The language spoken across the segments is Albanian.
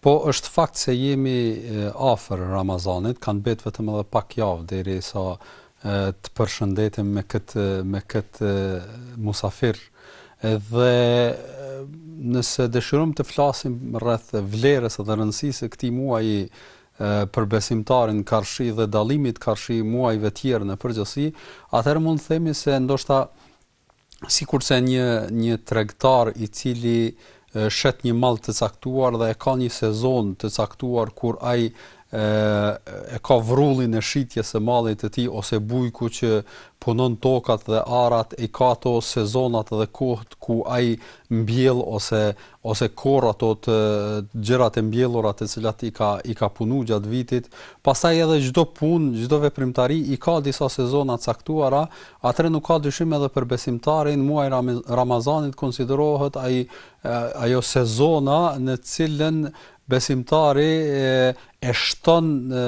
Po është fakt se jemi afër Ramazanit, kanë bet vetëm edhe pak javë derisa sa të përshëndetim me këtë me këtë musafir. Edhe nëse dëshirojmë të flasim rreth vlerës dhe rëndësisë së këtij muaji për besimtarin Karshi dhe dallimit Karshi muajve të tjerë në përgjithësi, atëherë mund të themi se ndoshta sikurse një një tregtar i cili shet një mall të caktuar dhe e ka një sezon të caktuar kur ai e, e ka vrullin e shitjes së mallit të tij ose bujku që punon tokat dhe arat e ka to sezonat dhe kohët ku ai mbjell ose ose korr ato të gjërat e mbjellura të cilat i ka i ka punu gjatë vitit, pastaj edhe çdo punë, çdo veprimtari i ka disa sezona caktuara, atëre nuk ka dyshim edhe për besimtarin, muaj Ramazanit konsiderohet ai ajo sezona në cilën besimtari e, e shton e,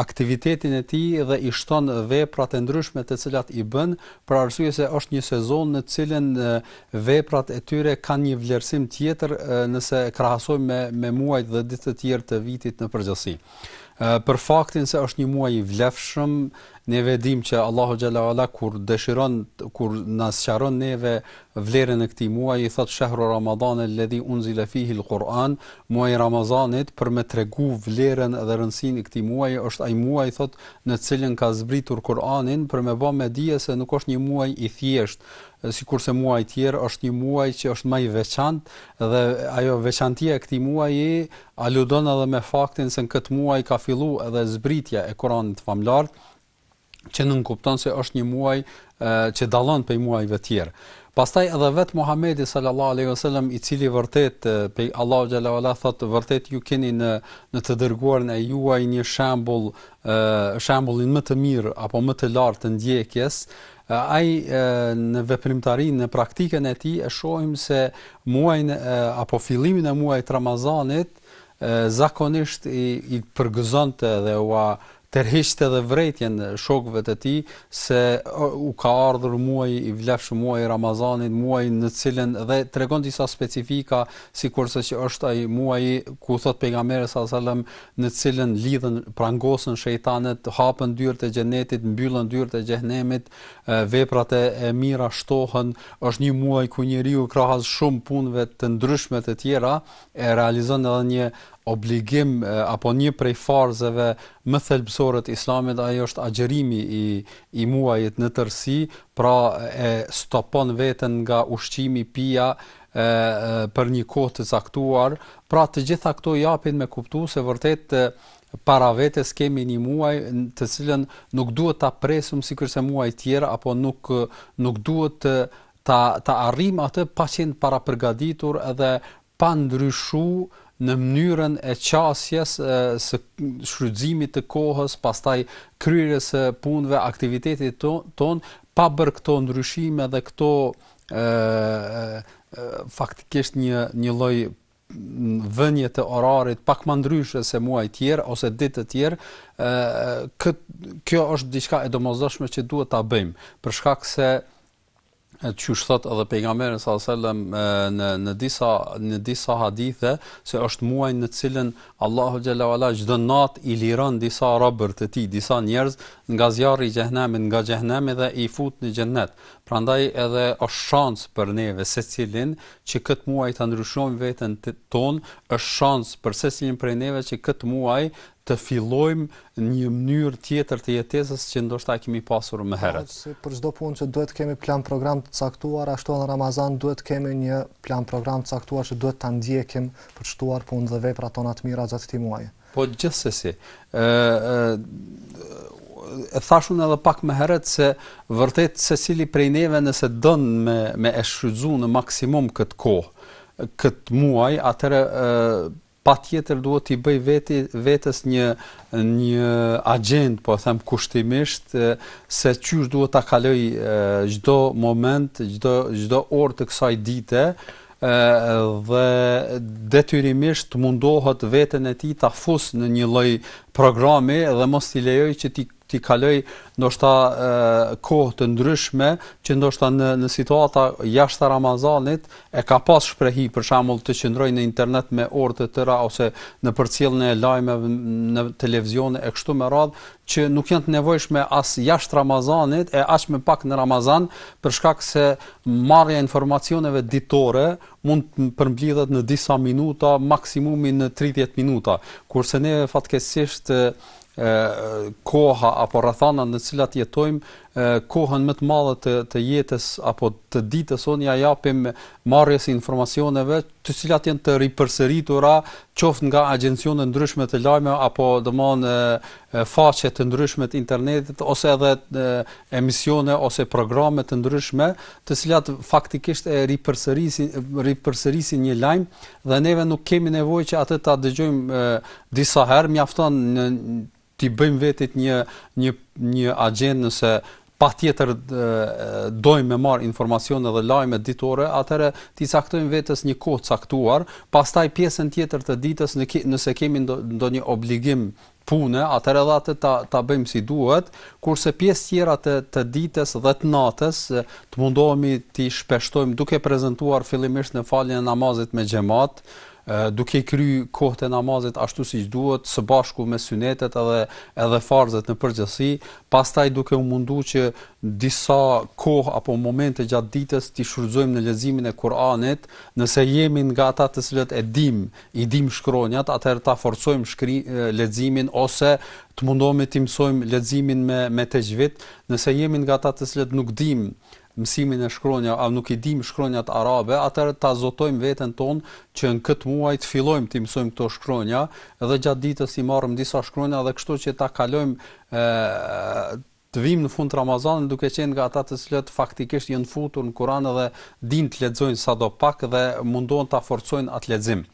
aktivitetin e tij dhe i shton veprat e ndryshme të cilat i bën, për arsye se është një sezon në cilën veprat e tyre kanë një vlerësim tjetër nëse krahasojmë me me muajt dhe ditët e tjera të vitit në përgjithësi. Për faktin se është një muaj i vlefshëm, ne vedim që Allahu xhala ala kur dëshiron kur na sqaron neve vlerën e këtij muaji i thot shahru ramadan alladhi unzila fihi alquran muaj ramazanit për me tregu vlerën dhe rëndësinë e këtij muaji është ai muaj i thot në cilën ka zbritur Kur'anin për me bë me dije se nuk është një muaj i thjesht si kurse muaj tjerë është një muaj që është më i veçantë dhe ajo veçantia e këtij muaji aludon edhe me faktin se në këtë muaj ka filluar edhe zbritja e Kur'anit famlar që nuk kupton se është një muaj e, që dallon prej muajve të tjerë. Pastaj edhe vet Muhamedi sallallahu alaihi wasallam i cili vërtet pej Allahu xhala wala thot vërtet ju keni në në të dërguar e juaj një shembull shembullin më të mirë apo më të lartë të ndjekjes ai në veprimtarinë në praktikën e tij e shohim se muajin apo fillimin e muajit Ramazanit zakonisht i, i përgëzonte dhe ua tërhisht edhe vrejtjen shokve të ti, se u ka ardhur muaj, i vlefshë muaj, Ramazanit, muaj në cilin, dhe të regon disa specifika, si kurse që është ai muaj, ku thot pejga mere sa salem, në cilin lidhen, prangosën shejtanet, hapën dyrët e gjenetit, mbyllën dyrët e gjenemit, veprat e mira shtohën, është një muaj ku njëri u krahaz shumë punve të ndryshmet e tjera, e realizon edhe një obligim apo një prej farzeve më thelbësore të Islamit ajo është agjërimi i i muajit në tërësi, pra e stopon veten nga ushqimi, pija e, e për një kohë të caktuar. Pra të gjitha këto japin me kuptues se vërtet e, para vetes kemi një muaj të cilën nuk duhet ta presim sikur se muaj të tjerë apo nuk nuk duhet të ta ta arrijmë atë pa qenë para përgatitur edhe pa ndryshuar në mënyrën e qasjes e, së shfrytëzimit të kohës, pastaj kryerjes së punëve, aktivitetit ton pa bërë këto ndryshime dhe këto ë faktikisht një një lloj vënje të orarit pak më ndryshe se muaj të tjerë ose ditë të tjera ë kjo është diçka e domosdoshme që duhet ta bëjmë për shkak se atë çu shtat edhe pejgamberi sallallahu alajhi në në disa në disa hadithe se është muaj në cilën Allahu xhalla wala çdo nat i liron disa robër të tij, disa njerëz nga zjarri i xehnemit, nga xehnemi dhe i fut në xhennet. Prandaj edhe është shans për neve secilin që këtë muaj ta ndryshojmë veten ton, është shans për secilin prej neve që këtë muaj të fillojmë një mënyrë tjetër të jetesës që ndoshta kemi pasur më herët. Për çdo punë që duhet të kemi plan program të caktuar, ashtu edhe në Ramazan duhet të kemi një plan program të caktuar që duhet ta ndjekim për të shtuar punë dhe veprat tona të mira gjatë këtij muaji. Po gjithsesi, ë e thashun edhe pak më herët se vërtet secili prej neve nëse don me me e shfrytzuar në maksimum këtë kohë, kët muaj, atëre ë pa tjetër duhet t'i bëj veti, vetës një, një agent, po them, kushtimisht, se qështë duhet t'a kaloj gjdo moment, gjdo, çdo orë të kësaj dite, dhe detyrimisht mundohet vetën e ti t'a fusë në një loj programi dhe mos t'i lejoj që t'i ti kaloj ndoshta kohë të ndryshme që ndoshta në në situata jashtë Ramazanit e ka pas shprehi për shembull të qëndroj në internet me orë të tëra ose në përcjellje në lajme në televizion e kështu me radhë që nuk janë të nevojshme as jashtë Ramazanit e as më pak në Ramazan për shkak se marrja e informacioneve ditore mund të përmbledhet në disa minuta, maksimumi në 30 minuta, kurse ne fatkeqësisht koha apo rrethana në cilat jetojmë kohën më të madhe të, të jetës apo të ditës sonë ja japim marrjes informacioneve të cilat janë të ripërsëritura qoftë nga agjencione ndryshme të lajme apo domon faqe të ndryshme të internetit ose edhe e, emisione ose programe të ndryshme të cilat faktikisht e ripërsërisin ripërsërisin një lajm dhe neve nuk kemi nevojë që atë ta dëgjojmë disa herë mjafton në ti bëjmë vetit një një një agent nëse patjetër dojmë të marr informacion dhe lajme ditore atëherë ti caktojmë vetës një kohë caktuar pastaj pjesën tjetër të ditës në nëse kemi ndonjë obligim pune atëherë dha të ta bëjmë si duhet kurse pjesë tjera të ditës dhe të natës të mundohemi të shpeshtojmë duke prezantuar fillimisht në falin e namazit me gjematë, duke kry kohët e namazit ashtu si që duhet, së bashku me synetet edhe, edhe farzët në përgjësi, pas taj duke u mundu që disa kohë apo momente gjatë ditës të shurëzojmë në lezimin e Kur'anit, nëse jemi nga ta të sëllet e dim, i dim shkronjat, atër ta forcojmë shkri, lezimin ose të mundohme të imsojmë lezimin me, me të gjvit, nëse jemi nga ta të sëllet nuk dimë, mësimin e shkronja, a nuk i dim shkronjat arabe, atër të azotojmë vetën tonë që në këtë muaj të filojmë të mësojmë këto shkronja, edhe gjatë ditës i marëm disa shkronja dhe kështu që ta kalojmë e, të vim në fund Ramazan duke qenë nga ata të cilët faktikisht janë futur në Kur'an dhe din të lexojnë sado pak dhe mundon ta forcojnë atë lexim.